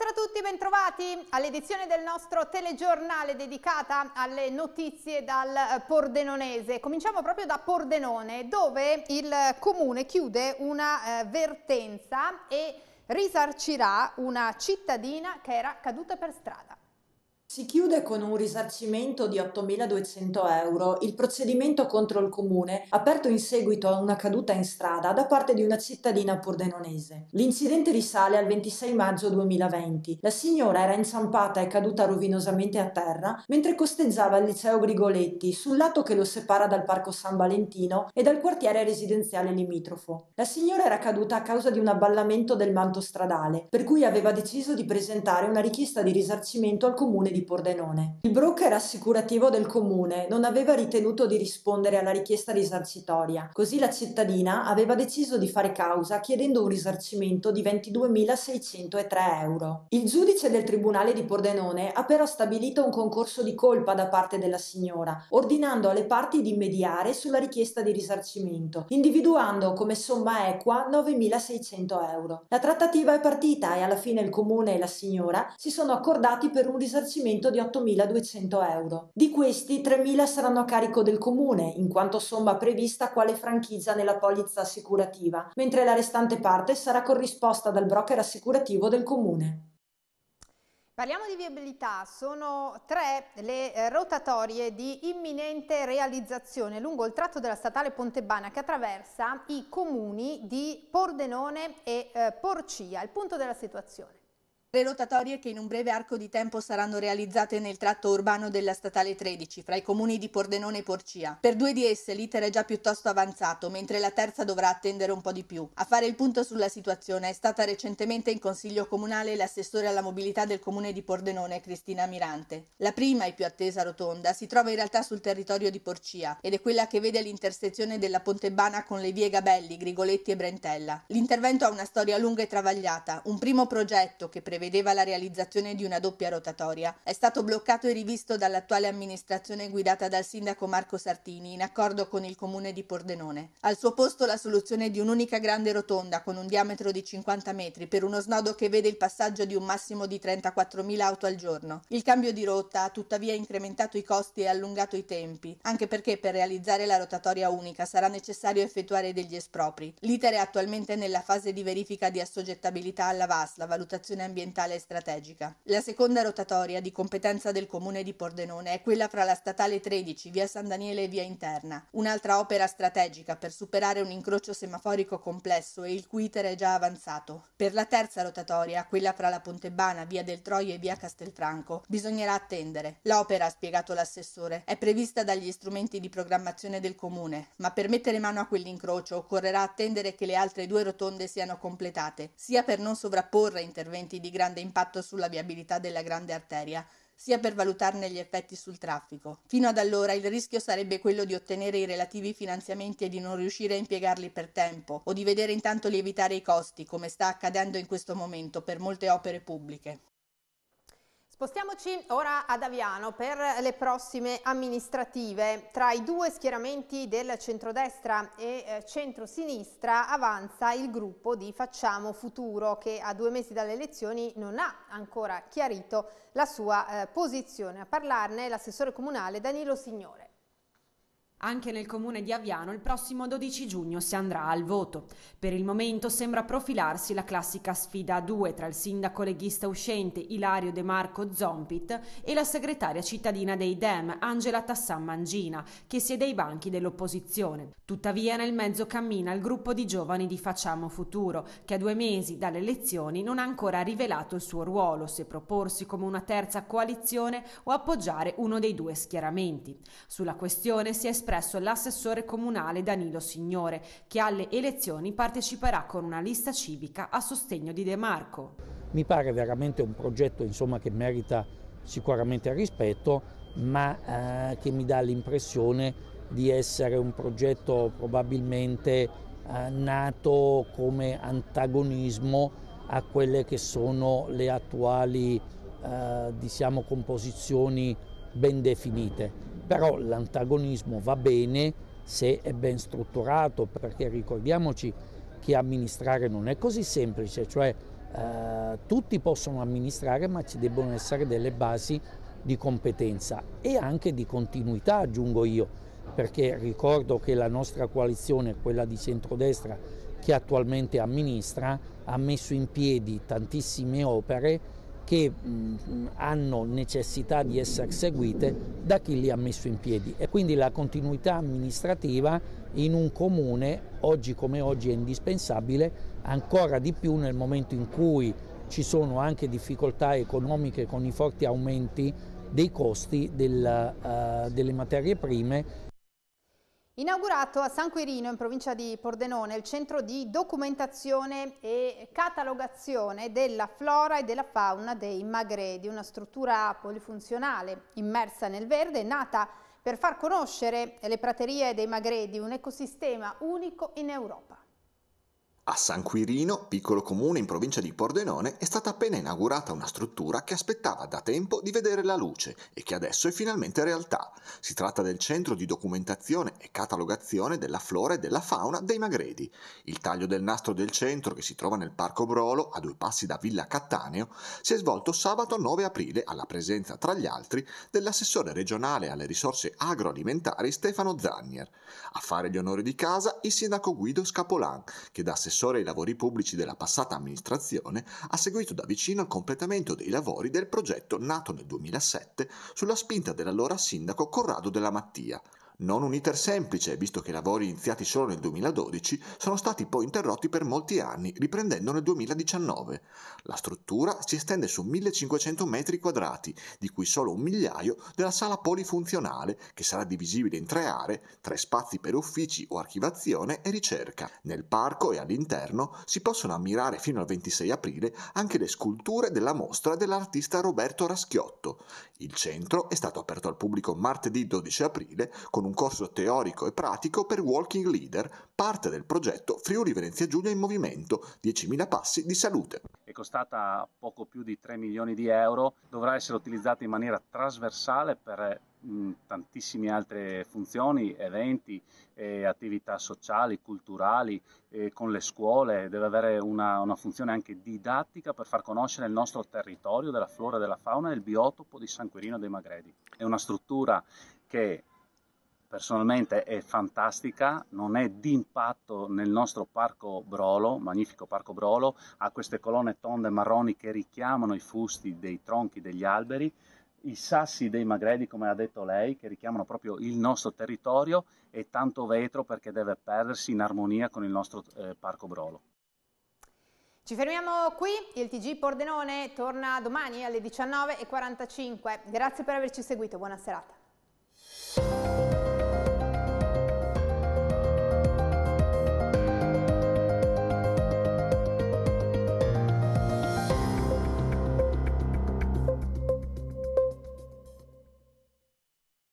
Buonasera a tutti, bentrovati all'edizione del nostro telegiornale dedicata alle notizie dal Pordenonese. Cominciamo proprio da Pordenone dove il comune chiude una eh, vertenza e risarcirà una cittadina che era caduta per strada. Si chiude con un risarcimento di 8.200 euro il procedimento contro il comune aperto in seguito a una caduta in strada da parte di una cittadina pordenonese. L'incidente risale al 26 maggio 2020. La signora era inciampata e caduta rovinosamente a terra mentre costeggiava il liceo Grigoletti sul lato che lo separa dal parco San Valentino e dal quartiere residenziale limitrofo. La signora era caduta a causa di un abballamento del manto stradale, per cui aveva deciso di presentare una richiesta di risarcimento al comune di di Pordenone. Il broker assicurativo del comune non aveva ritenuto di rispondere alla richiesta risarcitoria, così la cittadina aveva deciso di fare causa chiedendo un risarcimento di 22.603 euro. Il giudice del tribunale di Pordenone ha però stabilito un concorso di colpa da parte della signora, ordinando alle parti di mediare sulla richiesta di risarcimento, individuando come somma equa 9.600 euro. La trattativa è partita e alla fine il comune e la signora si sono accordati per un risarcimento risarcimento di 8.200 euro. Di questi 3.000 saranno a carico del comune, in quanto somma prevista quale franchigia nella polizza assicurativa, mentre la restante parte sarà corrisposta dal broker assicurativo del comune. Parliamo di viabilità, sono tre le eh, rotatorie di imminente realizzazione lungo il tratto della statale Pontebana che attraversa i comuni di Pordenone e eh, Porcia, il punto della situazione. Le rotatorie che in un breve arco di tempo saranno realizzate nel tratto urbano della statale 13 fra i comuni di Pordenone e Porcia. Per due di esse l'iter è già piuttosto avanzato, mentre la terza dovrà attendere un po' di più. A fare il punto sulla situazione è stata recentemente in consiglio comunale l'assessore alla mobilità del comune di Pordenone Cristina Mirante. La prima e più attesa rotonda si trova in realtà sul territorio di Porcia ed è quella che vede l'intersezione della Pontebana con le vie Gabelli, Grigoletti e Brentella. L'intervento ha una storia lunga e travagliata, un primo progetto che prevede prevedeva la realizzazione di una doppia rotatoria. È stato bloccato e rivisto dall'attuale amministrazione guidata dal sindaco Marco Sartini in accordo con il comune di Pordenone. Al suo posto la soluzione di un'unica grande rotonda con un diametro di 50 metri per uno snodo che vede il passaggio di un massimo di 34.000 auto al giorno. Il cambio di rotta ha tuttavia incrementato i costi e allungato i tempi, anche perché per realizzare la rotatoria unica sarà necessario effettuare degli espropri. L'iter è attualmente nella fase di verifica di assoggettabilità alla VAS, la valutazione ambientale ambientale e strategica. La seconda rotatoria di competenza del comune di Pordenone è quella fra la statale 13, via San Daniele e via Interna, un'altra opera strategica per superare un incrocio semaforico complesso e il cui iter è già avanzato. Per la terza rotatoria, quella fra la Pontebana, via del Troio e via Castelfranco, bisognerà attendere. L'opera, ha spiegato l'assessore, è prevista dagli strumenti di programmazione del comune, ma per mettere mano a quell'incrocio occorrerà attendere che le altre due rotonde siano completate, sia per non sovrapporre interventi di grande impatto sulla viabilità della grande arteria, sia per valutarne gli effetti sul traffico. Fino ad allora il rischio sarebbe quello di ottenere i relativi finanziamenti e di non riuscire a impiegarli per tempo o di vedere intanto lievitare i costi, come sta accadendo in questo momento per molte opere pubbliche. Spostiamoci ora ad Aviano per le prossime amministrative. Tra i due schieramenti del centrodestra e eh, centrosinistra avanza il gruppo di Facciamo Futuro che a due mesi dalle elezioni non ha ancora chiarito la sua eh, posizione. A parlarne l'assessore comunale Danilo Signore. Anche nel comune di Aviano il prossimo 12 giugno si andrà al voto. Per il momento sembra profilarsi la classica sfida a due tra il sindaco leghista uscente Ilario De Marco Zompit e la segretaria cittadina dei Dem Angela Tassan Mangina, che siede ai banchi dell'opposizione. Tuttavia nel mezzo cammina il gruppo di giovani di Facciamo Futuro, che a due mesi dalle elezioni non ha ancora rivelato il suo ruolo, se proporsi come una terza coalizione o appoggiare uno dei due schieramenti. Sulla questione si è espresso l'assessore comunale Danilo Signore, che alle elezioni parteciperà con una lista civica a sostegno di De Marco. Mi pare veramente un progetto insomma, che merita sicuramente rispetto, ma eh, che mi dà l'impressione di essere un progetto probabilmente eh, nato come antagonismo a quelle che sono le attuali eh, diciamo, composizioni ben definite. Però l'antagonismo va bene se è ben strutturato, perché ricordiamoci che amministrare non è così semplice, cioè eh, tutti possono amministrare ma ci debbono essere delle basi di competenza e anche di continuità, aggiungo io, perché ricordo che la nostra coalizione, quella di centrodestra che attualmente amministra, ha messo in piedi tantissime opere che mh, hanno necessità di essere seguite da chi li ha messo in piedi e quindi la continuità amministrativa in un comune oggi come oggi è indispensabile ancora di più nel momento in cui ci sono anche difficoltà economiche con i forti aumenti dei costi del, uh, delle materie prime Inaugurato a San Quirino, in provincia di Pordenone, il centro di documentazione e catalogazione della flora e della fauna dei Magredi, una struttura polifunzionale immersa nel verde, nata per far conoscere le praterie dei Magredi, un ecosistema unico in Europa. A San Quirino, piccolo comune in provincia di Pordenone, è stata appena inaugurata una struttura che aspettava da tempo di vedere la luce e che adesso è finalmente realtà. Si tratta del centro di documentazione e catalogazione della flora e della fauna dei Magredi. Il taglio del nastro del centro, che si trova nel Parco Brolo, a due passi da Villa Cattaneo, si è svolto sabato 9 aprile alla presenza, tra gli altri, dell'assessore regionale alle risorse agroalimentari Stefano Zannier. A fare gli onori di casa il sindaco Guido Scapolan, che da assessore assessore ai lavori pubblici della passata amministrazione, ha seguito da vicino il completamento dei lavori del progetto nato nel 2007 sulla spinta dell'allora sindaco Corrado della Mattia, non un iter semplice, visto che i lavori iniziati solo nel 2012 sono stati poi interrotti per molti anni, riprendendo nel 2019. La struttura si estende su 1500 metri quadrati, di cui solo un migliaio della sala polifunzionale, che sarà divisibile in tre aree, tre spazi per uffici o archivazione e ricerca. Nel parco e all'interno si possono ammirare fino al 26 aprile anche le sculture della mostra dell'artista Roberto Raschiotto. Il centro è stato aperto al pubblico martedì 12 aprile con un un corso teorico e pratico per Walking Leader, parte del progetto Friuli Venezia Giulia in Movimento, 10.000 passi di salute. È costata poco più di 3 milioni di euro, dovrà essere utilizzata in maniera trasversale per mm, tantissime altre funzioni, eventi, eh, attività sociali, culturali, eh, con le scuole, deve avere una, una funzione anche didattica per far conoscere il nostro territorio della flora e della fauna e il biotopo di San Quirino dei Magredi. È una struttura che personalmente è fantastica, non è d'impatto nel nostro parco Brolo, magnifico parco Brolo, ha queste colonne tonde marroni che richiamano i fusti dei tronchi degli alberi, i sassi dei magredi, come ha detto lei, che richiamano proprio il nostro territorio e tanto vetro perché deve perdersi in armonia con il nostro eh, parco Brolo. Ci fermiamo qui, il TG Pordenone torna domani alle 19.45. Grazie per averci seguito, buona serata.